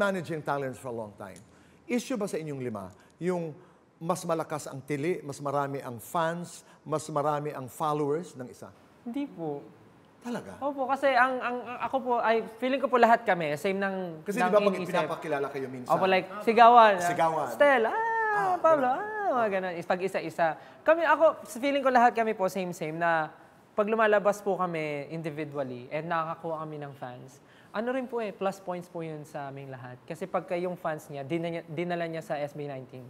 managing talents for a long time. Issue ba sa inyong lima, yung mas malakas ang tili, mas marami ang fans, mas marami ang followers ng isa? Hindi po. Talaga? Opo, kasi ang, ang ako po, ay feeling ko po lahat kami, same ng Kasi di ba pag iniisip. pinapakilala kayo minsan? Opo, like, sigawan. Sigawan. Stella, ah, Ah, Pablo, ah, mga ganun. Is Pag isa-isa. Kami, ako, feeling ko lahat kami po same-same na pag lumalabas po kami individually and nakakakuha kami ng fans, ano rin po eh, plus points po yun sa aming lahat. Kasi pagka yung fans niya, dinala niya, dinala niya sa SB19.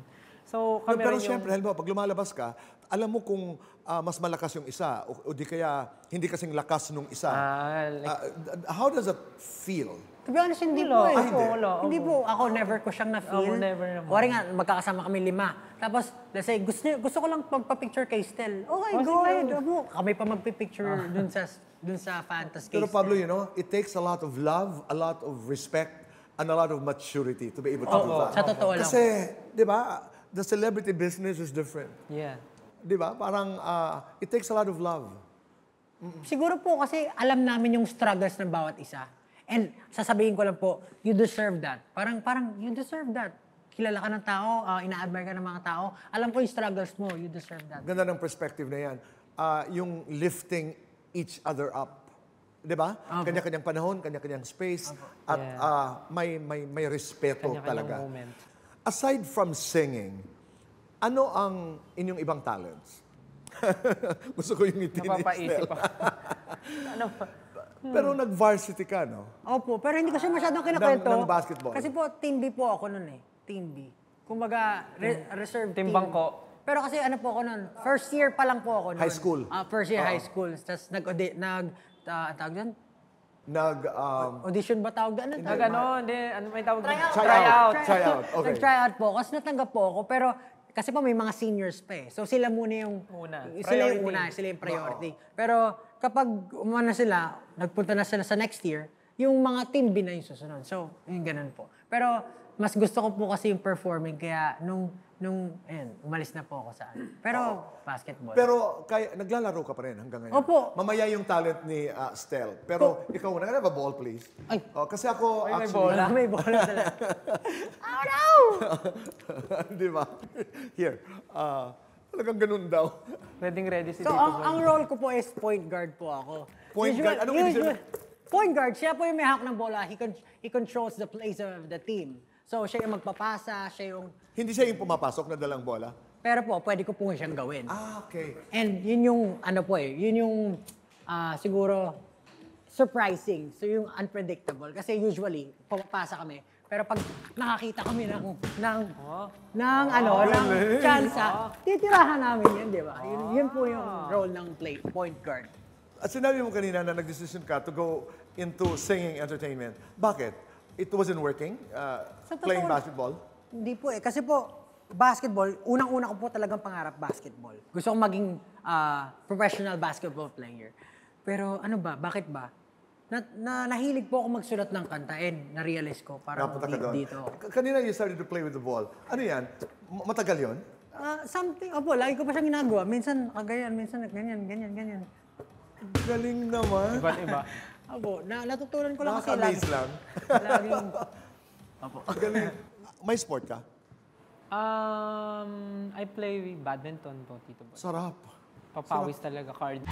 So, kami no, pero rin yung... siyempre, halimbawa, pag lumalabas ka, alam mo kung uh, mas malakas yung isa o, o di kaya hindi kasing lakas nung isa. Ah, like, uh, how does that feel? To be honest, hindi po. Eh. Ah, hindi. hindi po. Ako never ko siyang na-feel. Ako never naman. Wari nga, magkakasama kami lima. Tapos, let's say, gusto, gusto ko lang magpa-picture kay Stel. Oh my oh, God! Abo, kami pa magpipicture ah. dun sa dun sa fantasy Pero Pablo, you know, it takes a lot of love, a lot of respect, and a lot of maturity to be able to oh, do oh, that. Sa totoo lang. Kasi, di ba, the celebrity business is different. Yeah. Di ba? Parang uh, it takes a lot of love. Mm-mm. Siguro po kasi alam namin yung struggles ng bawat isa. And sasabihin ko lang po, you deserve that. Parang, parang, you deserve that. Kilala ka ng tao, uh, ina-admire ka ng mga tao. Alam ko yung struggles mo, you deserve that. Ganda ng perspective na yan. Uh, yung lifting each other up. Di ba? Okay. Kanya-kanyang panahon, kanya-kanyang space, okay. at uh, may, may, may respeto talaga. Moment. Aside from singing, ano ang inyong ibang talents? Gusto ko yung ngiti Napapaisip ako. ano? Pero hmm. nag-varsity ka, no? Opo, pero hindi kasi masyadong kinakwento. Ng, ng basketball. Kasi po, team B po ako noon eh. Team B. Kumbaga, re- reserve team. Team ko. Pero kasi ano po ako noon, first year pa lang po ako noon. High school? Uh, first year uh-huh. high school. Tapos nag, nag uh, tawag doon? Nag, um, Audition ba tawag doon? Ano tawag? Ano, hindi, ano may tawag doon? Try out. Try out. Try out. Okay. Nag-try out po ako. natanggap po ako. Pero kasi po may mga seniors pa eh. So sila muna yung una. Priority. Sila yung una, sila yung priority. Oo. Pero kapag na sila, nagpunta na sila sa next year, yung mga team B yung susunod. So, yung ganun po. Pero mas gusto ko po kasi yung performing kaya nung nung, ayun, umalis na po ako sa ano. Pero, basketball. Pero kay naglalaro ka pa rin hanggang ngayon. Opo. Mamaya yung talent ni ah, Stel. Pero ikaw na, ba ball please? Ay. Oh, kasi ako Ay, may actually... bola. May bola sila. oh no! Di ba? Here. Ah, talagang ganun daw. Pwedeng ready si So, ang, ang role ko po is point guard po ako. Point guard? Anong ibig sabihin? Point guard, siya po yung may hawak ng bola. He, con- he controls the plays of the team. So, siya yung magpapasa, siya yung... Hindi siya yung pumapasok na dalang bola? Pero po, pwede ko po siyang gawin. Ah, okay. And yun yung, ano po eh, yun yung uh, siguro surprising. So, yung unpredictable. Kasi usually, pumapasa kami. Pero pag nakakita kami ng, ng, ng ano, ah, ng chance, ah, titirahan namin yun, di ba? Yun, yun po yung role ng play, point guard. At sinabi mo kanina na nag-decision ka to go into singing entertainment. Bakit? it wasn't working, uh, playing basketball? Hindi po eh. Kasi po, basketball, unang-una ko po talagang pangarap basketball. Gusto kong maging uh, professional basketball player. Pero ano ba, bakit ba? Na, na nahilig po ako magsulat ng kanta and na-realize ko para ka di- dito. Kanina you started to play with the ball. Ano yan? Matagal yon? Uh, ah, something, opo, lagi ko pa siyang ginagawa. Minsan, kagayan, ah, minsan, ganyan, ganyan, ganyan. Galing naman. Iba't iba. Opo, na, natutunan ko lang kasi lang. amaze lang. laging... Opo. Galing. May sport ka? Um, I play badminton po, Tito Boy. Sarap. Papawis talaga card.